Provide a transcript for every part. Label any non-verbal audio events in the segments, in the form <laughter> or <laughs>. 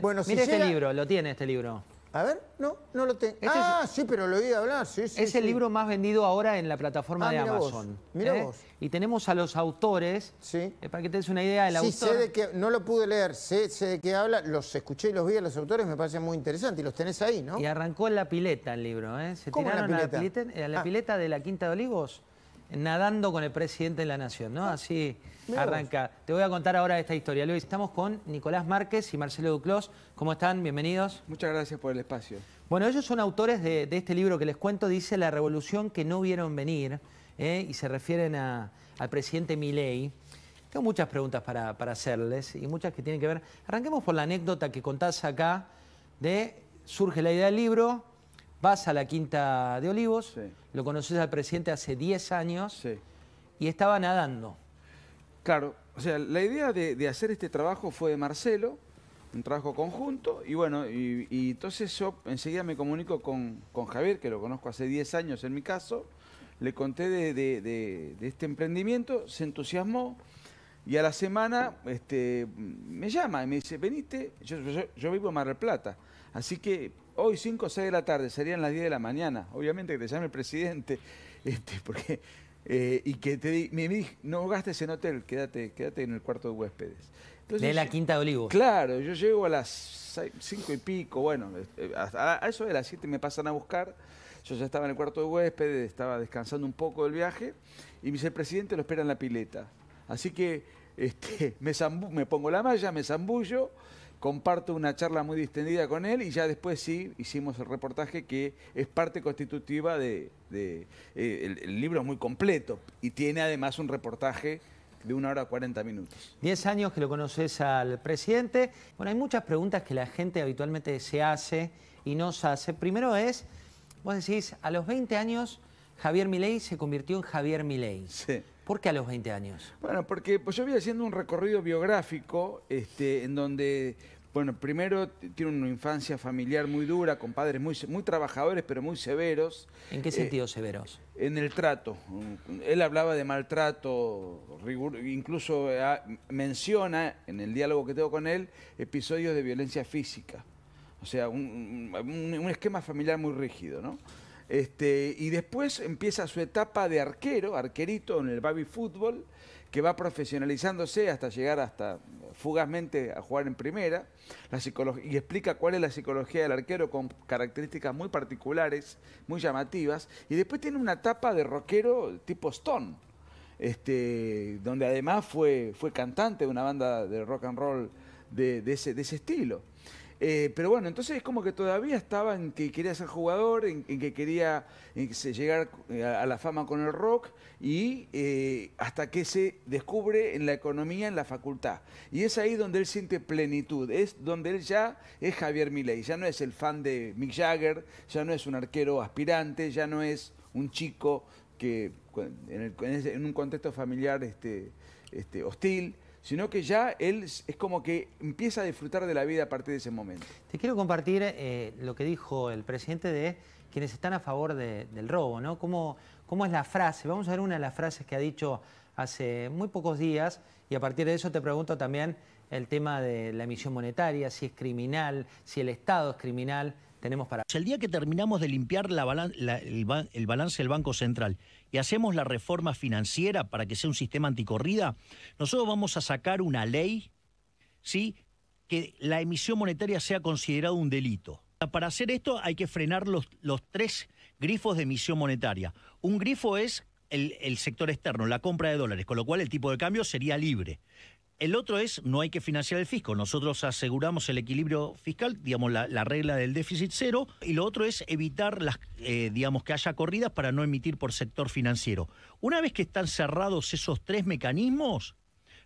Usted, este libro, lo tiene este libro. A ver, no, no lo tengo. Este ah, sí, pero lo oí hablar, sí, sí. Es el libro más vendido ahora en la plataforma ah, de Amazon. Mira ¿eh? vos. Y tenemos a los autores, sí. Eh, para que te des una idea sí, Sé de que, no lo pude leer, sé, de qué habla, los escuché y los vi a los autores, me parece muy interesante y los tenés ahí, ¿no? Y arrancó en la pileta el libro, ¿eh? Se tiraron la pileta? a la, pileta, ah. pileta de la Quinta de Olivos nadando con el presidente de la Nación, ¿no? Ah, Así arranca. Te voy a contar ahora esta historia, Luis. Estamos con Nicolás Márquez y Marcelo Duclos. ¿Cómo están? Bienvenidos. Muchas gracias por el espacio. Bueno, ellos son autores de, este libro que les cuento, dice La revolución que no vieron venir, ¿eh? y se refieren al presidente Milei. Tengo muchas preguntas para, para hacerles y muchas que tienen que ver. Arranquemos por la anécdota que contás acá de surge la idea del libro, vas a la Quinta de Olivos, lo conoces al presidente hace 10 años y estaba nadando. Claro, o sea, la idea de, hacer este trabajo fue de Marcelo, un trabajo conjunto, y bueno, y, entonces yo enseguida me comunico con, Javier, que lo conozco hace 10 años en mi caso, le conté de, este emprendimiento, se entusiasmó, y a la semana este, me llama y me dice, veniste, yo, yo vivo en Mar del Plata, así que hoy 5 o 6 de la tarde, serían las 10 de la mañana. Obviamente que te llame el presidente, <laughs> este, porque, eh, y que te diga, no gastes en hotel, quédate, quédate en el cuarto de huéspedes. de la Quinta de Olivos. Claro, yo llego a las 5 y pico, bueno, eh, a, eso de las 7 me pasan a buscar. Yo ya estaba en el cuarto de huéspedes, estaba descansando un poco del viaje, y me dice, el presidente lo espera en la pileta. Así que este, <laughs> me, me pongo la malla, me zambullo, comparto una charla muy distendida con él y ya después sí hicimos el reportaje que es parte constitutiva de... Eh, el, libro muy completo y tiene además un reportaje de una hora 40 minutos. Diez años que lo conoces al presidente. Bueno, hay muchas preguntas que la gente habitualmente se hace y nos hace. Primero es, vos decís, a los 20 años Javier Milei se convirtió en Javier Milei. Sí. ¿Por qué a los 20 años? Bueno, porque pues, yo voy haciendo un recorrido biográfico este, en donde bueno, primero tiene una infancia familiar muy dura, con padres muy, muy trabajadores, pero muy severos. ¿En qué sentido eh, severos? En el trato. Él hablaba de maltrato, incluso ah, menciona en el diálogo que tengo con él episodios de violencia física. O sea, un esquema familiar muy rígido, ¿no? Este, y después empieza su etapa de arquero, arquerito en el baby fútbol, que va profesionalizándose hasta llegar hasta fugazmente a jugar en primera. y explica cuál es la psicología del arquero con características muy particulares, muy llamativas. Y después tiene una etapa de rockero tipo Stone, este, donde además fue, cantante de una banda de rock and roll de ese estilo. Eh, pero bueno, entonces es como que todavía estaba en que quería ser jugador, en, que quería llegar a, la fama con el rock y eh, hasta que se descubre en la economía, en la facultad. Y es ahí donde él siente plenitud, es donde él ya es Javier Milei, ya no es el fan de Mick Jagger, ya no es un arquero aspirante, ya no es un chico que en, un contexto familiar este, este hostil sino que ya él es como que empieza a disfrutar de la vida a partir de ese momento. Te quiero compartir eh, lo que dijo el presidente de quienes están a favor del robo, ¿no? ¿Cómo, ¿Cómo es la frase? Vamos a ver una de las frases que ha dicho hace muy pocos días y a partir de eso te pregunto también el tema de la emisión monetaria, si es criminal, si el Estado es criminal para... El día que terminamos de limpiar el, balance del Banco Central y hacemos la reforma financiera para que sea un sistema anticorrida, nosotros vamos a sacar una ley, ¿sí? Que la emisión monetaria sea considerada un delito. Para hacer esto hay que frenar los, los tres grifos de emisión monetaria. Un grifo es el, sector externo, la compra de dólares, con lo cual el tipo de cambio sería libre. El otro es no hay que financiar el fisco. Nosotros aseguramos el equilibrio fiscal, digamos, la, regla del déficit cero. Y lo otro es evitar las, eh, digamos, que haya corridas para no emitir por sector financiero. Una vez que están cerrados esos tres mecanismos,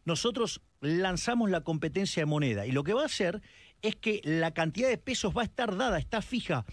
nosotros lanzamos la competencia de moneda. Y lo que va a hacer es que la cantidad de pesos va a estar dada, está fija.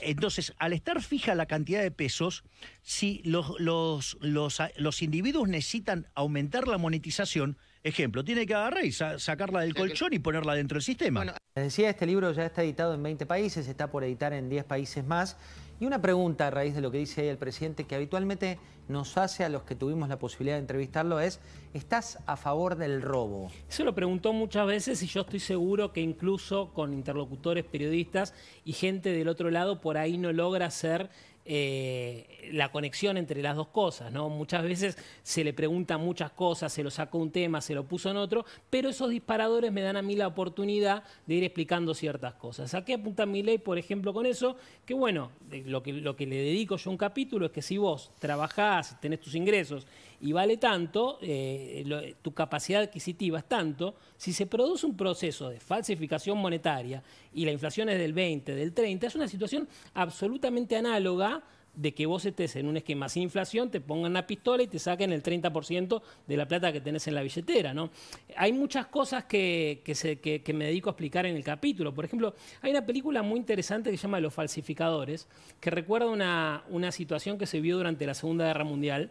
Entonces, al estar fija la cantidad de pesos, si los, los, los, los individuos necesitan aumentar la monetización, Ejemplo, tiene que agarrar y sacarla del colchón y ponerla dentro del sistema. Bueno, decía, este libro ya está editado en 20 países, está por editar en 10 países más. Y una pregunta a raíz de lo que dice el presidente que habitualmente nos hace a los que tuvimos la posibilidad de entrevistarlo es, ¿estás a favor del robo? Se lo preguntó muchas veces y yo estoy seguro que incluso con interlocutores periodistas y gente del otro lado por ahí no logra ser... Hacer eh, la conexión entre las dos cosas, ¿no? Muchas veces se le preguntan muchas cosas, se lo sacó un tema, se lo puso en otro, pero esos disparadores me dan a mí la oportunidad de ir explicando ciertas cosas. ¿A qué apunta mi ley, por ejemplo, con eso? Que bueno, lo que, lo que le dedico yo un capítulo es que si vos trabajás, tenés tus ingresos y vale tanto, eh, tu capacidad adquisitiva es tanto, si se produce un proceso de falsificación monetaria y la inflación es del 20, del 30, es una situación absolutamente análoga de que vos estés en un esquema sin inflación, te pongan la pistola y te saquen el 30% de la plata que tenés en la billetera. ¿no? Hay muchas cosas que, se, me dedico a explicar en el capítulo. Por ejemplo, hay una película muy interesante que se llama Los falsificadores, que recuerda una, una situación que se vio durante la Segunda Guerra Mundial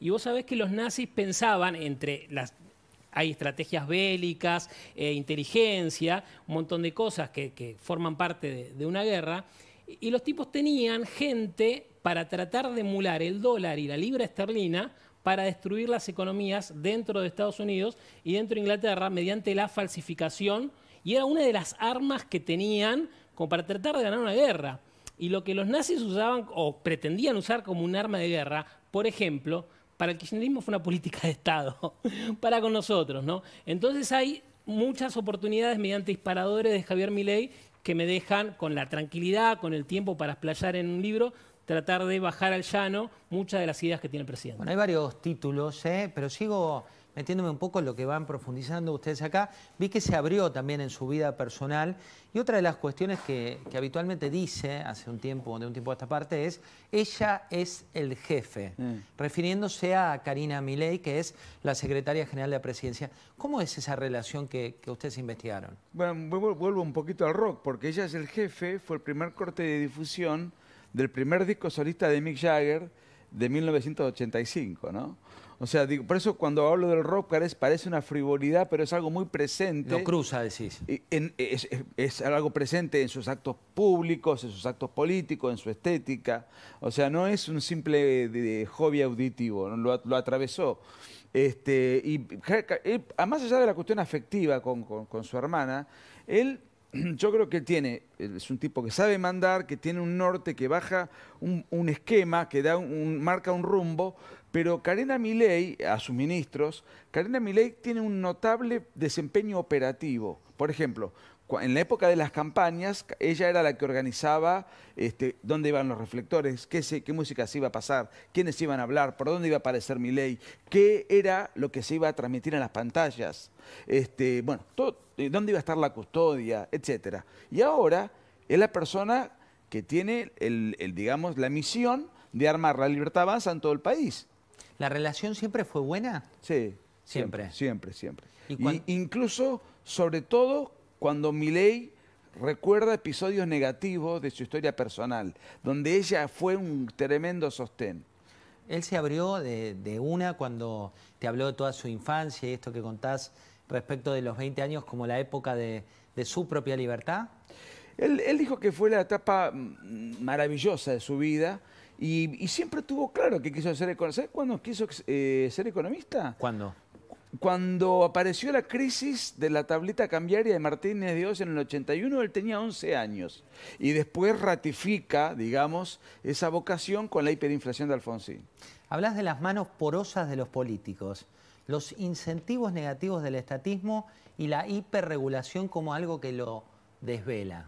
y vos sabés que los nazis pensaban entre las... Hay estrategias bélicas, eh, inteligencia, un montón de cosas que, forman parte de una guerra. Y los tipos tenían gente para tratar de emular el dólar y la libra esterlina para destruir las economías dentro de Estados Unidos y dentro de Inglaterra mediante la falsificación. Y era una de las armas que tenían como para tratar de ganar una guerra. Y lo que los nazis usaban o pretendían usar como un arma de guerra, por ejemplo, para el kirchnerismo fue una política de Estado, <laughs> para con nosotros, ¿no? Entonces hay muchas oportunidades mediante disparadores de Javier Milei que me dejan con la tranquilidad, con el tiempo para explayar en un libro, tratar de bajar al llano muchas de las ideas que tiene el presidente. Bueno, hay varios títulos, ¿eh? pero sigo metiéndome un poco en lo que van profundizando ustedes acá, vi que se abrió también en su vida personal y otra de las cuestiones que, habitualmente dice hace un tiempo, de un tiempo a esta parte, es ella es el jefe, mm. refiriéndose a Karina Milei, que es la secretaria general de la presidencia. ¿Cómo es esa relación que, ustedes investigaron? Bueno, vuelvo un poquito al rock, porque ella es el jefe, fue el primer corte de difusión del primer disco solista de Mick Jagger de 1985, ¿no? O sea, digo, por eso cuando hablo del rock parece una frivolidad, pero es algo muy presente. Lo cruza, decís. es, algo presente en sus actos públicos, en sus actos políticos, en su estética. O sea, no es un simple hobby auditivo, lo, atravesó. Este, y eh, más allá de la cuestión afectiva con su hermana, él <clears throat> yo creo que él tiene, es un tipo que sabe mandar, que tiene un norte, que baja un, esquema, que da marca un rumbo, pero Karina Milei, a sus ministros, Karina Milei tiene un notable desempeño operativo. Por ejemplo, en la época de las campañas, ella era la que organizaba este, dónde iban los reflectores, qué, qué música se iba a pasar, quiénes iban a hablar, por dónde iba a aparecer mi qué era lo que se iba a transmitir en las pantallas. Este, bueno, todo, eh, dónde iba a estar la custodia, etcétera. Y ahora es la persona que tiene, el, digamos, la misión de armar la libertad avanza en todo el país. ¿La relación siempre fue buena? Sí. Siempre. Siempre, siempre. ¿Y incluso, sobre todo, cuando Milei recuerda episodios negativos de su historia personal, donde ella fue un tremendo sostén. Él se abrió de, de una cuando te habló de toda su infancia y esto que contás respecto de los 20 años como la época de, su propia libertad? Él, dijo que fue la etapa mm, maravillosa de su vida y, siempre tuvo claro que quiso ser economista. ¿Sabes cuándo quiso eh, ser economista? ¿Cuándo? Cuando apareció la crisis de la tablita cambiaria de Martínez Dios en el 81, él tenía 11 años. Y después ratifica, digamos, esa vocación con la hiperinflación de Alfonsín. Hablas de las manos porosas de los políticos los incentivos negativos del estatismo y la hiperregulación como algo que lo desvela.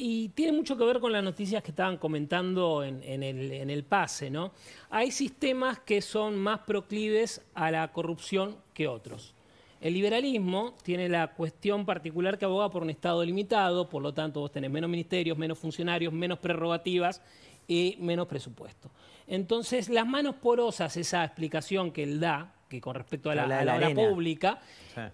Y tiene mucho que ver con las noticias que estaban comentando en, el, pase, ¿no? Hay sistemas que son más proclives a la corrupción que otros. El liberalismo tiene la cuestión particular que aboga por un Estado limitado, por lo tanto vos tenés menos ministerios, menos funcionarios, menos prerrogativas y menos presupuesto. Entonces, las manos porosas, esa explicación que él da, que con respecto a la, obra pública,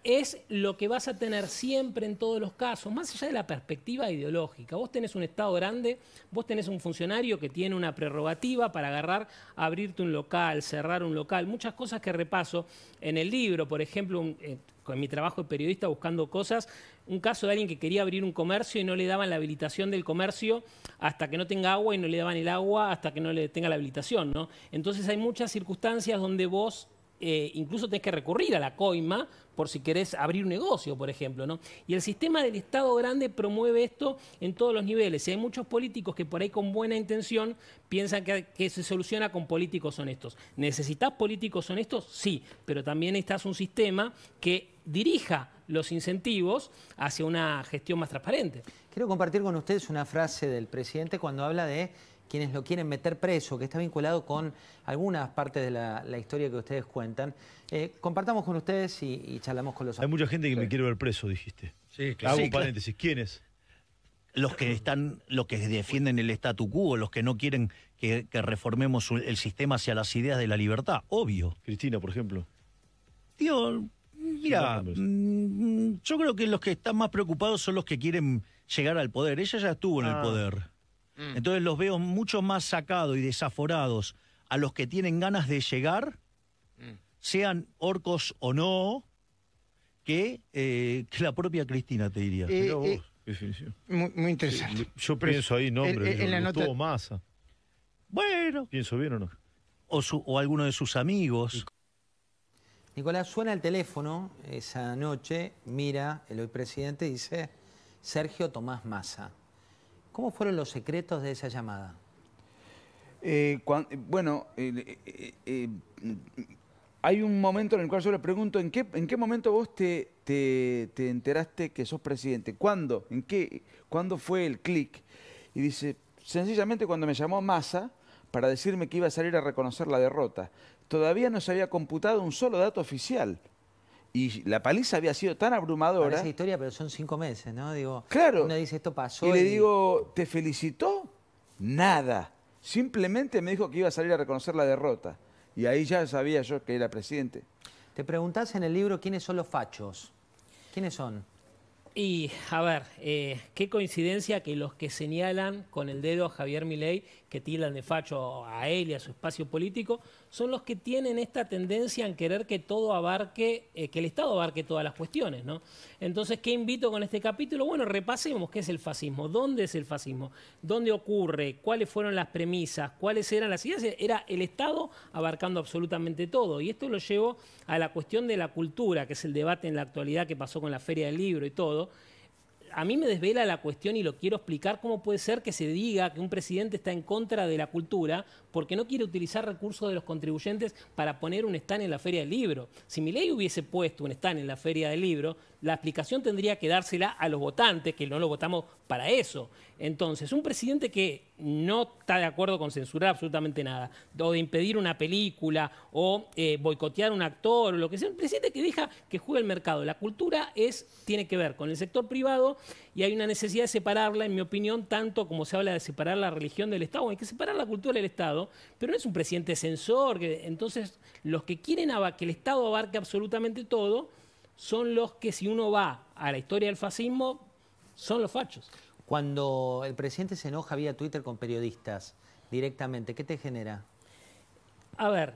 es lo que vas a tener siempre en todos los casos, más allá de la perspectiva ideológica. Vos tenés un Estado grande, vos tenés un funcionario que tiene una prerrogativa para agarrar, abrirte un local, cerrar un local, muchas cosas que repaso en el libro, por ejemplo, en eh, con mi trabajo de periodista buscando cosas, un caso de alguien que quería abrir un comercio y no le daban la habilitación del comercio hasta que no tenga agua y no le daban el agua hasta que no le tenga la habilitación, ¿no? Entonces hay muchas circunstancias donde vos eh, incluso tenés que recurrir a la coima por si querés abrir un negocio, por ejemplo. ¿no? Y el sistema del Estado grande promueve esto en todos los niveles. Y hay muchos políticos que por ahí con buena intención piensan que, que se soluciona con políticos honestos. ¿Necesitas políticos honestos? Sí, pero también necesitas un sistema que dirija los incentivos hacia una gestión más transparente. Quiero compartir con ustedes una frase del presidente cuando habla de quienes lo quieren meter preso, que está vinculado con algunas partes de la, historia que ustedes cuentan. Eh, compartamos con ustedes y, charlamos con los... Hay mucha gente que me quiere ver preso, dijiste. Sí, claro. Hago un paréntesis. ¿Quiénes? Los que están, los que defienden el statu quo, los que no quieren que, reformemos el sistema hacia las ideas de la libertad, obvio. Cristina, por ejemplo. Tío, Mira, mm, yo creo que los que están más preocupados son los que quieren llegar al poder. Ella ya estuvo en el ah. poder. Mm. Entonces los veo mucho más sacados y desaforados a los que tienen ganas de llegar, mm. sean orcos o no, eh, que, la propia Cristina, te diría. Eh, eh, muy, interesante. Yo pienso ahí, nombre, en, Bueno. ¿Pienso bien o no? O, o alguno de sus amigos. Nicolás suena el teléfono esa noche, mira el hoy presidente dice Sergio Tomás Massa. ¿Cómo fueron los secretos de esa llamada? Eh, eh, bueno, eh, mm, hay un momento en el cual yo le pregunto, ¿en qué, momento vos te, te, enteraste que sos presidente? ¿Cuándo? ¿En qué? ¿Cuándo fue el clic? Y dice, sencillamente cuando me llamó Massa para decirme que iba a salir a reconocer la derrota. Todavía no se había computado un solo dato oficial. Y la paliza había sido tan abrumadora. esa historia, pero son cinco meses, ¿no? Digo, claro. Uno dice, esto pasó. Y, le digo, ¿te felicitó? Nada. Simplemente me dijo que iba a salir a reconocer la derrota. Y ahí ya sabía yo que era presidente. Te preguntás en el libro quiénes son los fachos. ¿Quiénes son? Y, a ver, eh, qué coincidencia que los que señalan con el dedo a Javier Milei que tiran de facho a él y a su espacio político, son los que tienen esta tendencia en querer que todo abarque, eh, que el Estado abarque todas las cuestiones, ¿no? Entonces, ¿qué invito con este capítulo? Bueno, repasemos qué es el fascismo, dónde es el fascismo, dónde ocurre, cuáles fueron las premisas, cuáles eran las ideas. Era el Estado abarcando absolutamente todo. Y esto lo llevo a la cuestión de la cultura, que es el debate en la actualidad que pasó con la Feria del Libro y todo a mí me desvela la cuestión y lo quiero explicar cómo puede ser que se diga que un presidente está en contra de la cultura porque no quiere utilizar recursos de los contribuyentes para poner un stand en la feria del libro. Si mi ley hubiese puesto un stand en la feria del libro, la explicación tendría que dársela a los votantes, que no lo votamos para eso. Entonces, un presidente que no está de acuerdo con censurar absolutamente nada, o de impedir una película, o eh, boicotear un actor, o lo que sea, un presidente que deja que juegue el mercado. La cultura es, tiene que ver con el sector privado y hay una necesidad de separarla, en mi opinión, tanto como se habla de separar la religión del Estado, hay que separar la cultura del Estado, pero no es un presidente censor, entonces los que quieren que el Estado abarque absolutamente todo, son los que si uno va a la historia del fascismo, son los fachos. Cuando el presidente se enoja vía Twitter con periodistas directamente, ¿qué te genera? A ver,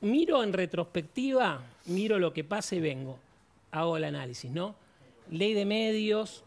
miro en retrospectiva, miro lo que pasa y vengo, hago el análisis, ¿no? Ley de medios,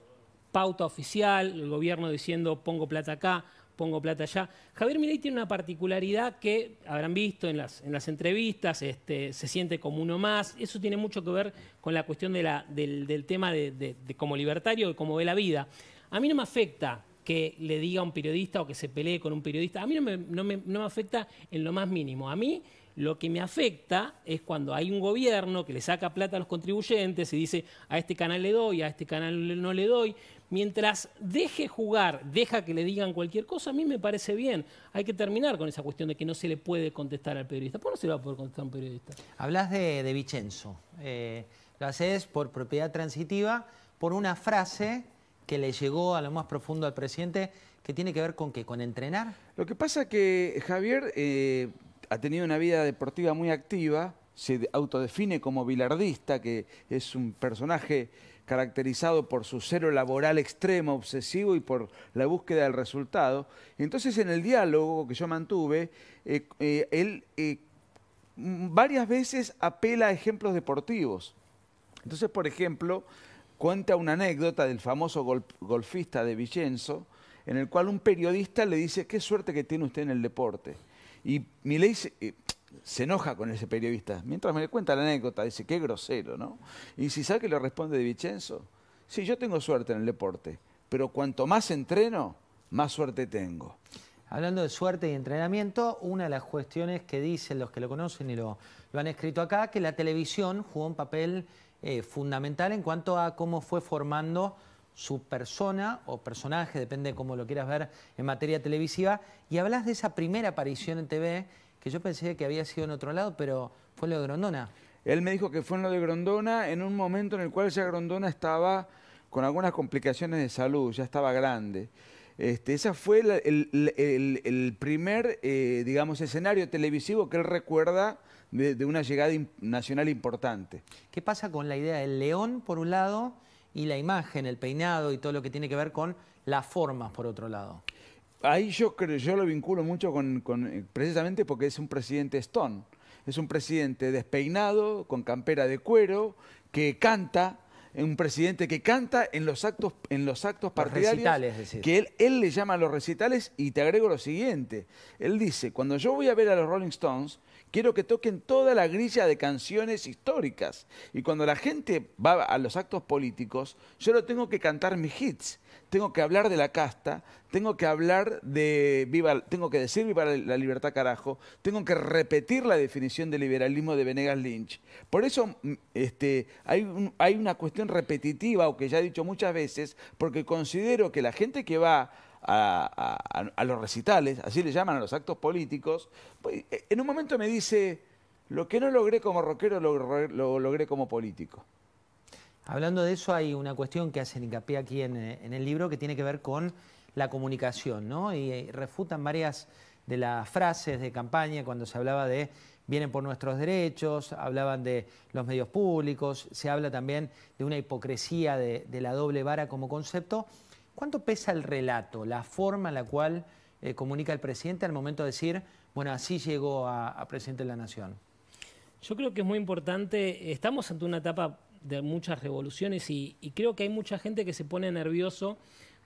pauta oficial, el gobierno diciendo pongo plata acá, pongo plata allá. Javier Milei tiene una particularidad que habrán visto en las, entrevistas, este, se siente como uno más. Eso tiene mucho que ver con la cuestión del, tema de, como libertario, de cómo ve la vida. A mí no me afecta que le diga a un periodista o que se pelee con un periodista. A mí no me, no me, afecta en lo más mínimo. A mí lo que me afecta es cuando hay un gobierno que le saca plata a los contribuyentes y dice a este canal le doy, a este canal no le doy mientras deje jugar, deja que le digan cualquier cosa, a mí me parece bien. Hay que terminar con esa cuestión de que no se le puede contestar al periodista. ¿Por qué no se le va a poder contestar a un periodista? Hablas de, Vicenzo. Eh, lo haces por propiedad transitiva, por una frase que le llegó a lo más profundo al presidente, que tiene que ver con qué, con entrenar. Lo que pasa es que Javier eh, ha tenido una vida deportiva muy activa, se autodefine como bilardista, que es un personaje caracterizado por su cero laboral extremo, obsesivo y por la búsqueda del resultado. Entonces, en el diálogo que yo mantuve, eh, eh, él eh, varias veces apela a ejemplos deportivos. Entonces, por ejemplo, cuenta una anécdota del famoso golfista de Vicenzo, en el cual un periodista le dice, qué suerte que tiene usted en el deporte. Y dice se enoja con ese periodista. Mientras me le cuenta la anécdota, dice, qué grosero, ¿no? Y si sabe que le responde de Vicenzo, sí, yo tengo suerte en el deporte, pero cuanto más entreno, más suerte tengo. Hablando de suerte y entrenamiento, una de las cuestiones que dicen los que lo conocen y lo, han escrito acá, que la televisión jugó un papel eh, fundamental en cuanto a cómo fue formando su persona o personaje, depende de cómo lo quieras ver en materia televisiva, y hablas de esa primera aparición en TV que yo pensé que había sido en otro lado, pero fue lo de Grondona. Él me dijo que fue en lo de Grondona, en un momento en el cual ya Grondona estaba con algunas complicaciones de salud, ya estaba grande. Este, ese fue el, primer, eh, digamos, escenario televisivo que él recuerda de, una llegada nacional importante. ¿Qué pasa con la idea del león, por un lado, y la imagen, el peinado y todo lo que tiene que ver con las formas, por otro lado? ahí yo, creo, yo lo vinculo mucho con, eh, precisamente porque es un presidente Stone. Es un presidente despeinado, con campera de cuero, que canta, un presidente que canta en los actos, en los actos partidarios. Recitales, es decir. Que él, él le llama a los recitales y te agrego lo siguiente. Él dice, cuando yo voy a ver a los Rolling Stones, Quiero que toquen toda la grilla de canciones históricas. Y cuando la gente va a los actos políticos, yo no tengo que cantar mis hits. Tengo que hablar de la casta, tengo que hablar de viva, tengo que decir viva la libertad carajo, tengo que repetir la definición de liberalismo de Venegas Lynch. Por eso mm, este, hay, hay una cuestión repetitiva, o que ya he dicho muchas veces, porque considero que la gente que va a, los recitales, así le llaman a los actos políticos, pues, eh, en un momento me dice, lo que no logré como rockero lo, logré como político. Hablando de eso, hay una cuestión que hacen hincapié aquí en, eh, el libro que tiene que ver con la comunicación, ¿no? Y eh, refutan varias de las frases de campaña cuando se hablaba de vienen por nuestros derechos, hablaban de los medios públicos, se habla también de una hipocresía de la doble vara como concepto. ¿Cuánto pesa el relato, la forma en la cual eh, comunica el presidente al momento de decir, bueno, así llegó a, presidente de la Nación? Yo creo que es muy importante, estamos ante una etapa de muchas revoluciones y, creo que hay mucha gente que se pone nervioso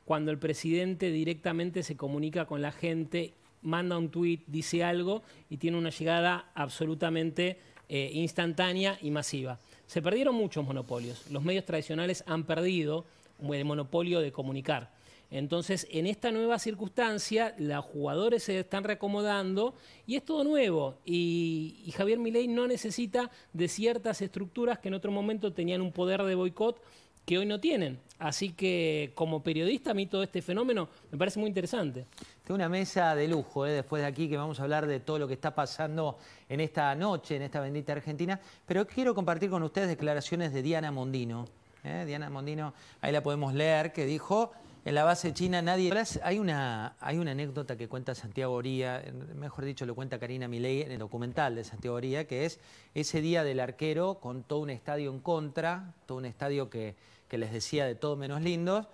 cuando el presidente directamente se comunica con la gente, manda un tuit, dice algo y tiene una llegada absolutamente eh, instantánea y masiva. Se perdieron muchos monopolios, los medios tradicionales han perdido el monopolio de comunicar. Entonces, en esta nueva circunstancia, los jugadores se están reacomodando y es todo nuevo. Y, Javier Milei no necesita de ciertas estructuras que en otro momento tenían un poder de boicot que hoy no tienen. Así que como periodista a mí todo este fenómeno me parece muy interesante. Tengo una mesa de lujo eh, después de aquí que vamos a hablar de todo lo que está pasando en esta noche, en esta bendita Argentina, pero quiero compartir con ustedes declaraciones de Diana Mondino. ¿eh? Diana Mondino, ahí la podemos leer, que dijo, en la base china nadie... Hay una, hay una anécdota que cuenta Santiago Oría, mejor dicho, lo cuenta Karina Milei en el documental de Santiago Oría, que es ese día del arquero con todo un estadio en contra, todo un estadio que, les decía de todo menos lindos,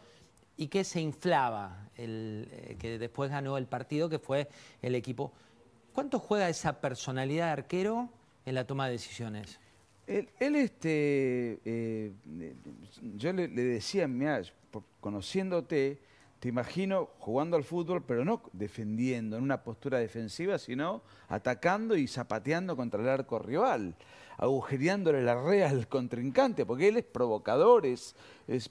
y que se inflaba, el, eh, que después ganó el partido, que fue el equipo. ¿Cuánto juega esa personalidad de arquero en la toma de decisiones? Él, este, eh, yo le, decía, mira, conociéndote, te imagino jugando al fútbol, pero no defendiendo, en una postura defensiva, sino atacando y zapateando contra el arco rival, agujereándole la rea al contrincante, porque él es provocador, es,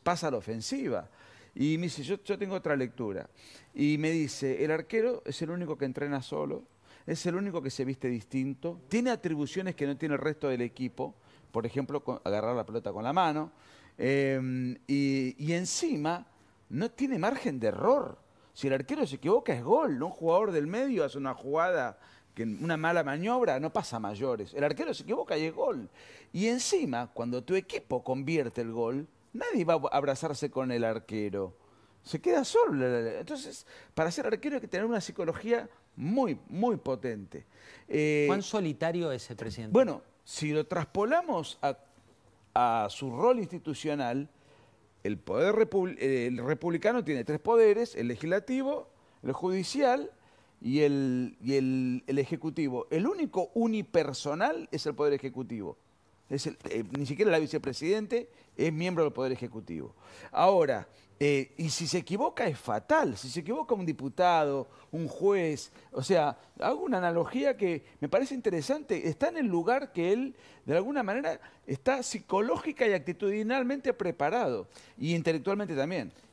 pasa a la ofensiva. Y me dice, yo tengo otra lectura. Y me dice, el arquero es el único que entrena solo, es el único que se viste distinto, tiene atribuciones que no tiene el resto del equipo, por ejemplo, agarrar la pelota con la mano, em, y, encima no tiene margen de error. Si el arquero se equivoca es gol, no un jugador del medio hace una jugada, que una mala maniobra, no pasa mayores. El arquero se equivoca y es gol. Y encima, cuando tu equipo convierte el gol, nadie va a abrazarse con el arquero se queda solo. Entonces, para ser arquero hay que tener una psicología muy, muy potente. Eh, ¿Cuán solitario es el presidente? Bueno, si lo traspolamos a, su rol institucional, el poder el republicano tiene tres poderes, el legislativo, el judicial y, el, y el, ejecutivo. El único unipersonal es el poder ejecutivo. Es eh, ni siquiera la vicepresidente es miembro del Poder Ejecutivo. Ahora, eh, y si se equivoca es fatal, si se equivoca un diputado, un juez, o sea, hago una analogía que me parece interesante, está en el lugar que él, de alguna manera, está psicológica y actitudinalmente preparado, y intelectualmente también.